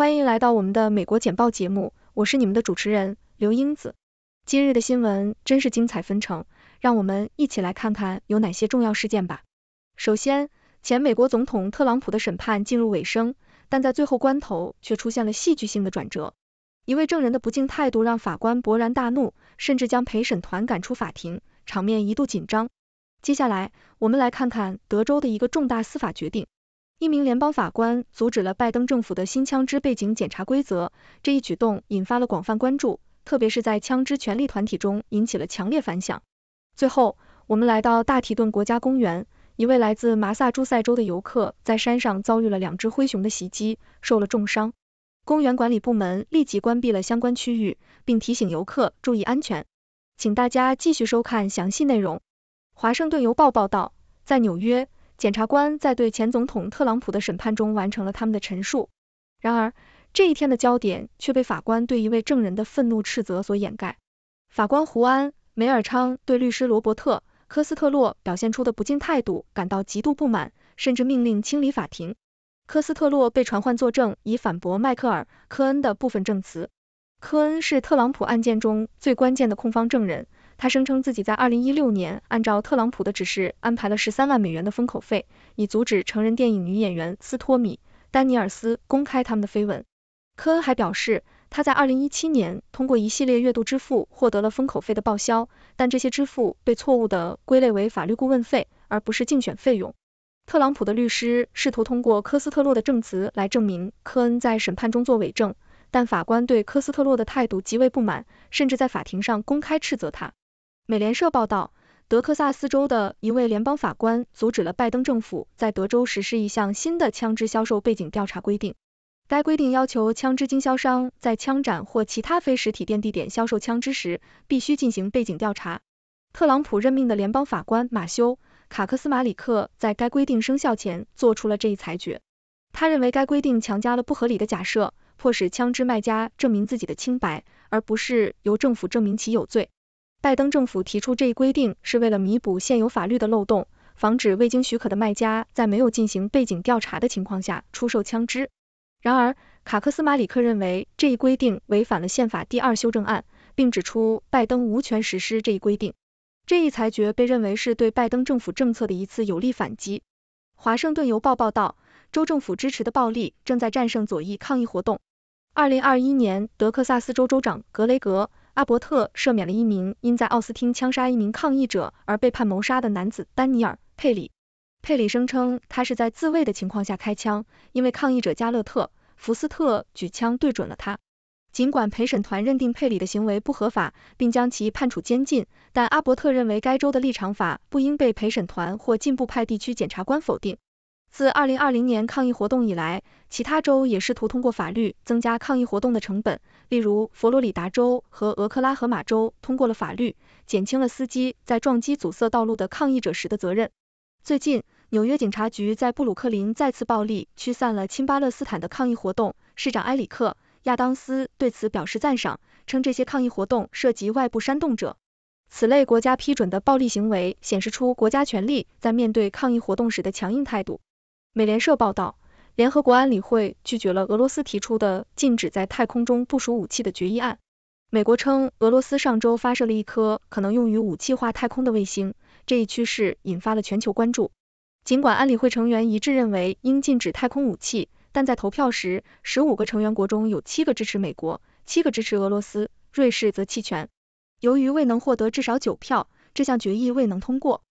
欢迎来到我们的美国简报节目，我是你们的主持人刘英子。今日的新闻真是精彩纷呈，让我们一起来看看有哪些重要事件吧。首先，前美国总统特朗普的审判进入尾声，但在最后关头却出现了戏剧性的转折。一位证人的不敬态度让法官勃然大怒，甚至将陪审团赶出法庭，场面一度紧张。接下来，我们来看看德州的一个重大司法决定。一名联邦法官阻止了拜登政府的新枪支背景检查规则，这一举动引发了广泛关注，特别是在枪支权利团体中引起了强烈反响。最后，我们来到大提顿国家公园，一位来自马萨诸塞州的游客在山上遭遇了两只灰熊的袭击，受了重伤。公园管理部门立即关闭了相关区域，并提醒游客注意安全。请大家继续收看详细内容。华盛顿邮报报道，在纽约。检察官在对前总统特朗普的审判中完成了他们的陈述，然而这一天的焦点却被法官对一位证人的愤怒斥责所掩盖。法官胡安·梅尔昌对律师罗伯特·科斯特洛表现出的不敬态度感到极度不满，甚至命令清理法庭。科斯特洛被传唤作证，以反驳迈克尔·科恩的部分证词。科恩是特朗普案件中最关键的控方证人。他声称自己在二零一六年按照特朗普的指示安排了十三万美元的封口费，以阻止成人电影女演员斯托米·丹尼尔斯公开他们的绯闻。科恩还表示，他在二零一七年通过一系列月度支付获得了封口费的报销，但这些支付被错误地归类为法律顾问费，而不是竞选费用。特朗普的律师试图通过科斯特洛的证词来证明科恩在审判中作伪证，但法官对科斯特洛的态度极为不满，甚至在法庭上公开斥责他。美联社报道，德克萨斯州的一位联邦法官阻止了拜登政府在德州实施一项新的枪支销售背景调查规定。该规定要求枪支经销商在枪展或其他非实体店地点销售枪支时，必须进行背景调查。特朗普任命的联邦法官马修·卡克斯马里克在该规定生效前做出了这一裁决。他认为该规定强加了不合理的假设，迫使枪支卖家证明自己的清白，而不是由政府证明其有罪。拜登政府提出这一规定是为了弥补现有法律的漏洞，防止未经许可的卖家在没有进行背景调查的情况下出售枪支。然而，卡克斯马里克认为这一规定违反了宪法第二修正案，并指出拜登无权实施这一规定。这一裁决被认为是对拜登政府政策的一次有力反击。华盛顿邮报报道，州政府支持的暴力正在战胜左翼抗议活动。二零二一年，德克萨斯州州长格雷格。阿伯特赦免了一名因在奥斯汀枪杀一名抗议者而被判谋杀的男子丹尼尔·佩里。佩里声称他是在自卫的情况下开枪，因为抗议者加勒特·福斯特举枪对准了他。尽管陪审团认定佩里的行为不合法，并将其判处监禁，但阿伯特认为该州的立场法不应被陪审团或进步派地区检察官否定。自二零二零年抗议活动以来，其他州也试图通过法律增加抗议活动的成本。例如，佛罗里达州和俄克拉荷马州通过了法律，减轻了司机在撞击阻塞道路的抗议者时的责任。最近，纽约警察局在布鲁克林再次暴力驱散了亲巴勒斯坦的抗议活动，市长埃里克·亚当斯对此表示赞赏，称这些抗议活动涉及外部煽动者。此类国家批准的暴力行为显示出国家权力在面对抗议活动时的强硬态度。美联社报道，联合国安理会拒绝了俄罗斯提出的禁止在太空中部署武器的决议案。美国称，俄罗斯上周发射了一颗可能用于武器化太空的卫星，这一趋势引发了全球关注。尽管安理会成员一致认为应禁止太空武器，但在投票时，十五个成员国中有七个支持美国，七个支持俄罗斯，瑞士则弃权。由于未能获得至少九票，这项决议未能通过。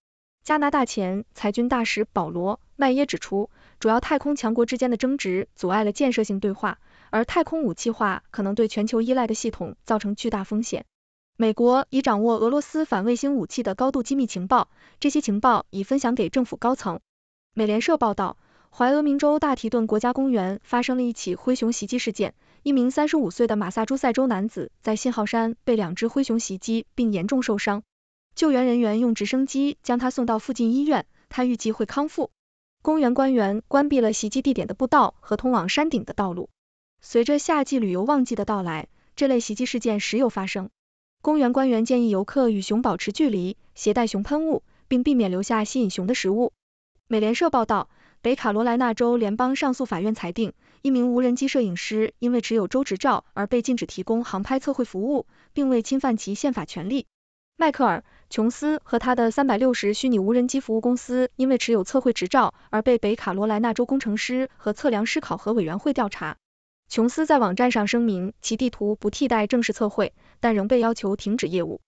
加拿大前裁军大使保罗。麦耶指出，主要太空强国之间的争执阻碍了建设性对话，而太空武器化可能对全球依赖的系统造成巨大风险。美国已掌握俄罗斯反卫星武器的高度机密情报，这些情报已分享给政府高层。美联社报道，怀俄明州大提顿国家公园发生了一起灰熊袭击事件，一名三十五岁的马萨诸塞州男子在信号山被两只灰熊袭击并严重受伤，救援人员用直升机将他送到附近医院，他预计会康复。公园官员关闭了袭击地点的步道和通往山顶的道路。随着夏季旅游旺季的到来，这类袭击事件时有发生。公园官员建议游客与熊保持距离，携带熊喷雾，并避免留下吸引熊的食物。美联社报道，北卡罗来纳州联邦上诉法院裁定，一名无人机摄影师因为持有州执照而被禁止提供航拍测绘服务，并未侵犯其宪法权利。迈克尔·琼斯和他的三百六十虚拟无人机服务公司因为持有测绘执照而被北卡罗来纳州工程师和测量师考核委员会调查。琼斯在网站上声明，其地图不替代正式测绘，但仍被要求停止业务。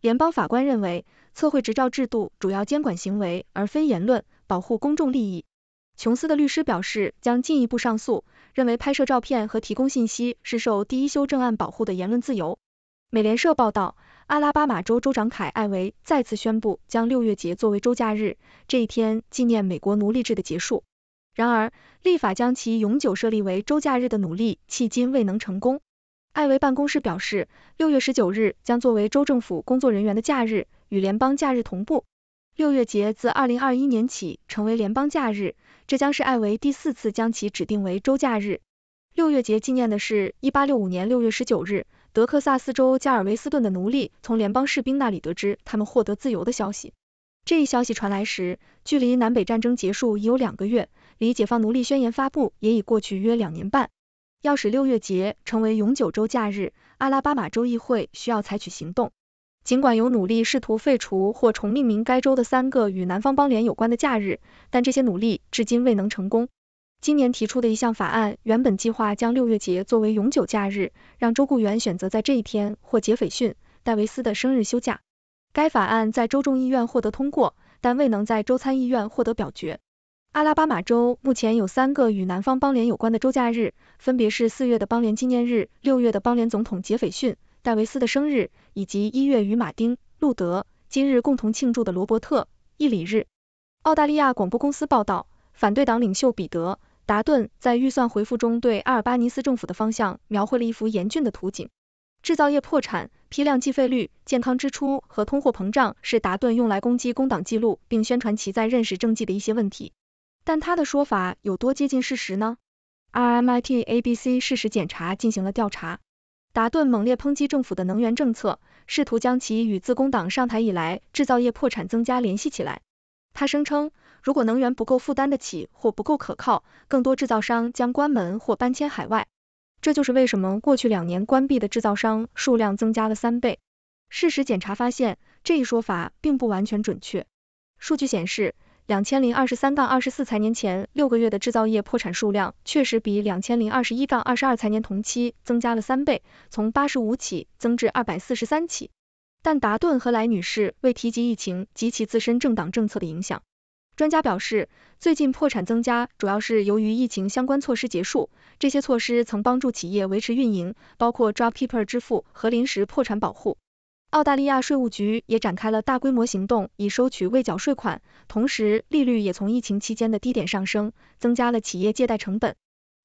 联邦法官认为，测绘执照制度主要监管行为而非言论，保护公众利益。琼斯的律师表示，将进一步上诉，认为拍摄照片和提供信息是受第一修正案保护的言论自由。美联社报道。阿拉巴马州州长凯艾维再次宣布将六月节作为州假日，这一天纪念美国奴隶制的结束。然而，立法将其永久设立为州假日的努力迄今未能成功。艾维办公室表示，六月十九日将作为州政府工作人员的假日，与联邦假日同步。六月节自二零二一年起成为联邦假日，这将是艾维第四次将其指定为州假日。六月节纪念的是一八六五年六月十九日。德克萨斯州加尔维斯顿的奴隶从联邦士兵那里得知他们获得自由的消息。这一消息传来时，距离南北战争结束已有两个月，离解放奴隶宣言发布也已过去约两年半。要使六月节成为永久州假日，阿拉巴马州议会需要采取行动。尽管有努力试图废除或重命名该州的三个与南方邦联有关的假日，但这些努力至今未能成功。今年提出的一项法案原本计划将六月节作为永久假日，让州雇员选择在这一天或杰斐逊·戴维斯的生日休假。该法案在州众议院获得通过，但未能在州参议院获得表决。阿拉巴马州目前有三个与南方邦联有关的州假日，分别是四月的邦联纪念日、六月的邦联总统杰斐逊·戴维斯的生日，以及一月与马丁·路德·今日共同庆祝的罗伯特·伊里日。澳大利亚广播公司报道，反对党领袖彼得。达顿在预算回复中对阿尔巴尼斯政府的方向描绘了一幅严峻的图景。制造业破产、批量计费率、健康支出和通货膨胀是达顿用来攻击工党记录并宣传其在认识政绩的一些问题。但他的说法有多接近事实呢？RMIT ABC 事实检查进行了调查。达顿猛烈抨击政府的能源政策，试图将其与自工党上台以来制造业破产增加联系起来。他声称。如果能源不够负担得起或不够可靠，更多制造商将关门或搬迁海外。这就是为什么过去两年关闭的制造商数量增加了三倍。事实检查发现，这一说法并不完全准确。数据显示，两千零二十三杠二十四财年前六个月的制造业破产数量确实比两千零二十一杠二十二财年同期增加了三倍，从八十五起增至二百四十三起。但达顿和莱女士未提及疫情及其自身政党政策的影响。专家表示，最近破产增加主要是由于疫情相关措施结束，这些措施曾帮助企业维持运营，包括 drop keeper 支付和临时破产保护。澳大利亚税务局也展开了大规模行动，以收取未缴税款，同时利率也从疫情期间的低点上升，增加了企业借贷成本。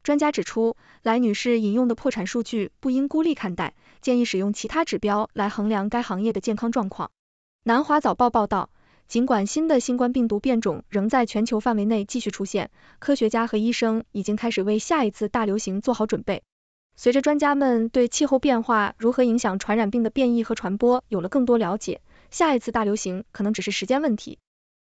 专家指出，莱女士引用的破产数据不应孤立看待，建议使用其他指标来衡量该行业的健康状况。南华早报报道。尽管新的新冠病毒变种仍在全球范围内继续出现，科学家和医生已经开始为下一次大流行做好准备。随着专家们对气候变化如何影响传染病的变异和传播有了更多了解，下一次大流行可能只是时间问题。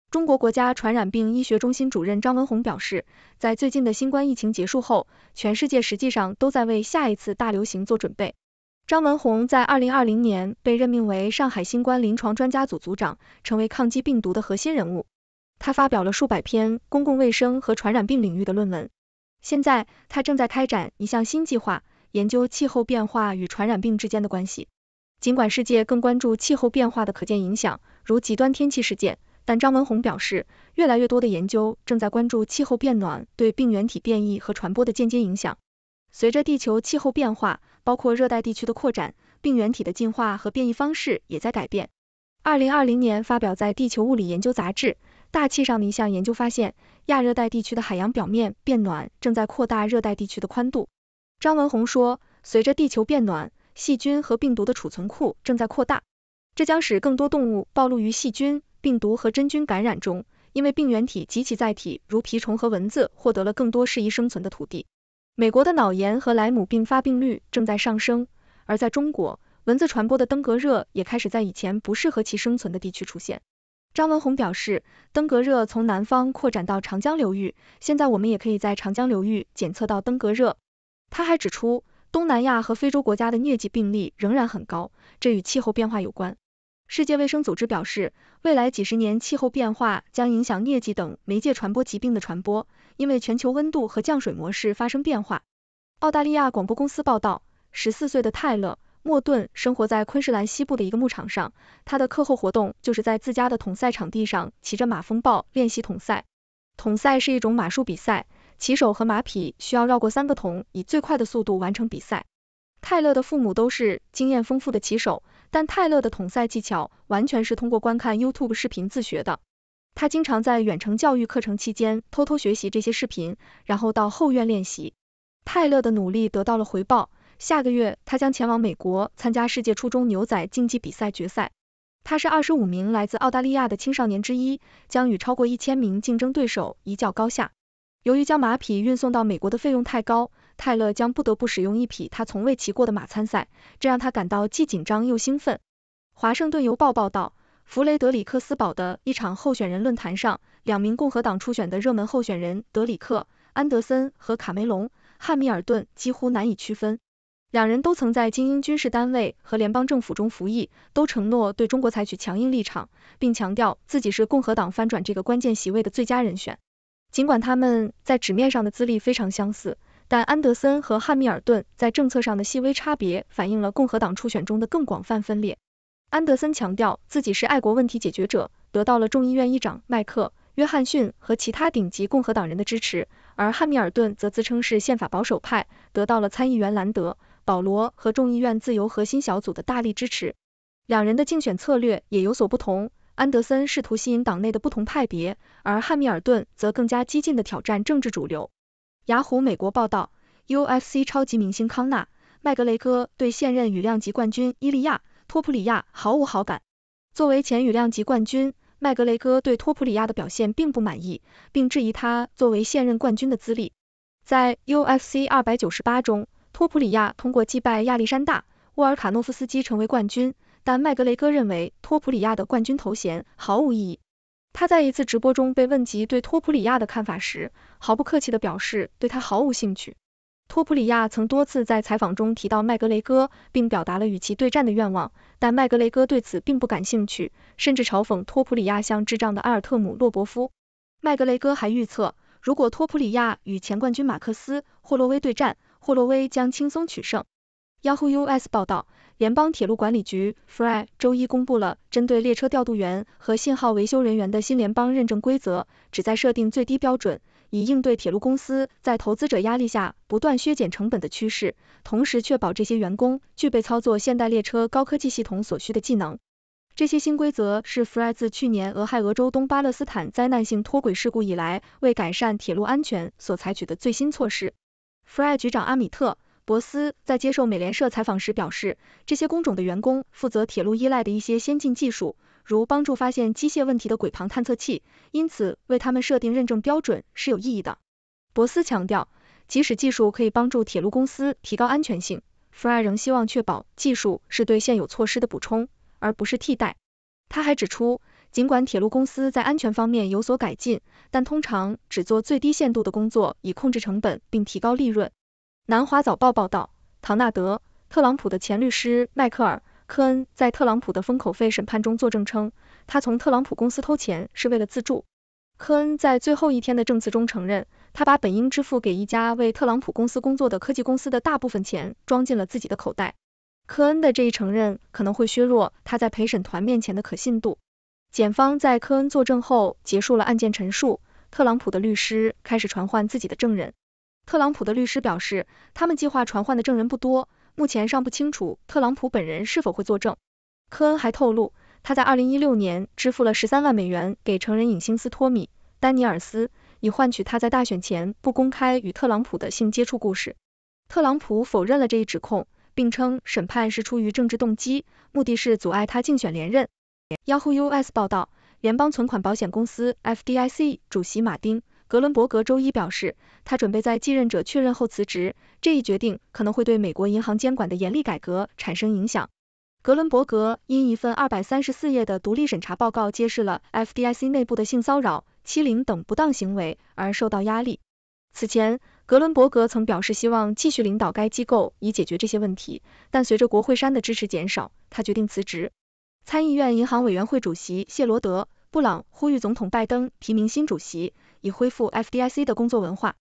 中国国家传染病医学中心主任张文宏表示，在最近的新冠疫情结束后，全世界实际上都在为下一次大流行做准备。张文宏在二零二零年被任命为上海新冠临床专家组组长，成为抗击病毒的核心人物。他发表了数百篇公共卫生和传染病领域的论文。现在，他正在开展一项新计划，研究气候变化与传染病之间的关系。尽管世界更关注气候变化的可见影响，如极端天气事件，但张文宏表示，越来越多的研究正在关注气候变暖对病原体变异和传播的间接影响。随着地球气候变化，包括热带地区的扩展，病原体的进化和变异方式也在改变。二零二零年发表在《地球物理研究杂志：大气》上的一项研究发现，亚热带地区的海洋表面变暖正在扩大热带地区的宽度。张文宏说，随着地球变暖，细菌和病毒的储存库正在扩大，这将使更多动物暴露于细菌、病毒和真菌感染中，因为病原体及其载体如蜱虫和蚊子获得了更多适宜生存的土地。美国的脑炎和莱姆病发病率正在上升，而在中国，蚊子传播的登革热也开始在以前不适合其生存的地区出现。张文宏表示，登革热从南方扩展到长江流域，现在我们也可以在长江流域检测到登革热。他还指出，东南亚和非洲国家的疟疾病例仍然很高，这与气候变化有关。世界卫生组织表示，未来几十年气候变化将影响疟疾等媒介传播疾病的传播，因为全球温度和降水模式发生变化。澳大利亚广播公司报道，十四岁的泰勒·莫顿生活在昆士兰西部的一个牧场上，他的课后活动就是在自家的桶赛场地上骑着马风暴练习桶赛。桶赛是一种马术比赛，骑手和马匹需要绕过三个桶，以最快的速度完成比赛。泰勒的父母都是经验丰富的骑手。但泰勒的统赛技巧完全是通过观看 YouTube 视频自学的。他经常在远程教育课程期间偷偷学习这些视频，然后到后院练习。泰勒的努力得到了回报，下个月他将前往美国参加世界初中牛仔竞技比赛决赛。他是二十五名来自澳大利亚的青少年之一，将与超过一千名竞争对手一较高下。由于将马匹运送到美国的费用太高。泰勒将不得不使用一匹他从未骑过的马参赛，这让他感到既紧张又兴奋。华盛顿邮报报道，弗雷德里克斯堡的一场候选人论坛上，两名共和党初选的热门候选人德里克·安德森和卡梅隆·汉密尔顿几乎难以区分。两人都曾在精英军事单位和联邦政府中服役，都承诺对中国采取强硬立场，并强调自己是共和党翻转这个关键席位的最佳人选。尽管他们在纸面上的资历非常相似。但安德森和汉密尔顿在政策上的细微差别反映了共和党初选中的更广泛分裂。安德森强调自己是爱国问题解决者，得到了众议院议长麦克·约翰逊和其他顶级共和党人的支持，而汉密尔顿则自称是宪法保守派，得到了参议员兰德·保罗和众议院自由核心小组的大力支持。两人的竞选策略也有所不同，安德森试图吸引党内的不同派别，而汉密尔顿则更加激进地挑战政治主流。雅虎美国报道，UFC 超级明星康纳·麦格雷戈对现任羽量级冠军伊利亚·托普里亚毫无好感。作为前羽量级冠军，麦格雷戈对托普里亚的表现并不满意，并质疑他作为现任冠军的资历。在 UFC 二百九十八中，托普里亚通过击败亚历山大·沃尔卡诺夫斯基成为冠军，但麦格雷戈认为托普里亚的冠军头衔毫无意义。他在一次直播中被问及对托普里亚的看法时，毫不客气地表示对他毫无兴趣。托普里亚曾多次在采访中提到麦格雷戈，并表达了与其对战的愿望，但麦格雷戈对此并不感兴趣，甚至嘲讽托普里亚像智障的埃尔特姆洛伯夫。麦格雷戈还预测，如果托普里亚与前冠军马克斯霍洛威对战，霍洛威将轻松取胜。Yahoo US 报道，联邦铁路管理局 FRA 周一公布了针对列车调度员和信号维修人员的新联邦认证规则，旨在设定最低标准，以应对铁路公司在投资者压力下不断削减成本的趋势，同时确保这些员工具备操作现代列车高科技系统所需的技能。这些新规则是 FRA 自去年俄亥俄州东巴勒斯坦灾难性脱轨事故以来为改善铁路安全所采取的最新措施。FRA 局长阿米特。博斯在接受美联社采访时表示，这些工种的员工负责铁路依赖的一些先进技术，如帮助发现机械问题的轨旁探测器，因此为他们设定认证标准是有意义的。博斯强调，即使技术可以帮助铁路公司提高安全性，FRA 仍希望确保技术是对现有措施的补充，而不是替代。他还指出，尽管铁路公司在安全方面有所改进，但通常只做最低限度的工作，以控制成本并提高利润。南华早报报道，唐纳德·特朗普的前律师迈克尔·科恩在特朗普的封口费审判中作证称，他从特朗普公司偷钱是为了自助。科恩在最后一天的证词中承认，他把本应支付给一家为特朗普公司工作的科技公司的大部分钱装进了自己的口袋。科恩的这一承认可能会削弱他在陪审团面前的可信度。检方在科恩作证后结束了案件陈述，特朗普的律师开始传唤自己的证人。特朗普的律师表示，他们计划传唤的证人不多，目前尚不清楚特朗普本人是否会作证。科恩还透露，他在2016年支付了13万美元给成人影星斯托米·丹尼尔斯，以换取他在大选前不公开与特朗普的性接触故事。特朗普否认了这一指控，并称审判是出于政治动机，目的是阻碍他竞选连任。Yahoo US 报道，联邦存款保险公司 FDIC 主席马丁。格伦伯格周一表示，他准备在继任者确认后辞职。这一决定可能会对美国银行监管的严厉改革产生影响。格伦伯格因一份二百三十四页的独立审查报告揭示了 FDIC 内部的性骚扰、欺凌等不当行为而受到压力。此前，格伦伯格曾表示希望继续领导该机构以解决这些问题，但随着国会山的支持减少，他决定辞职。参议院银行委员会主席谢罗德·布朗呼吁总统拜登提名新主席。已恢复 FDIC 的工作文化。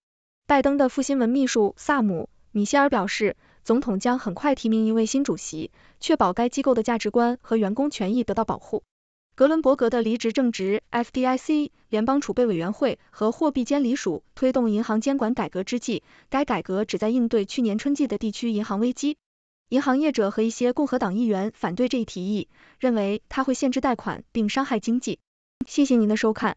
拜登的副新闻秘书萨姆·米歇尔表示，总统将很快提名一位新主席，确保该机构的价值观和员工权益得到保护。格伦伯格的离职正值 FDIC、联邦储备委员会和货币监理署推动银行监管改革之际，该改革旨在应对去年春季的地区银行危机。银行业者和一些共和党议员反对这一提议，认为它会限制贷款并伤害经济。谢谢您的收看。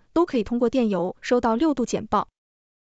都可以通过电邮收到六度简报。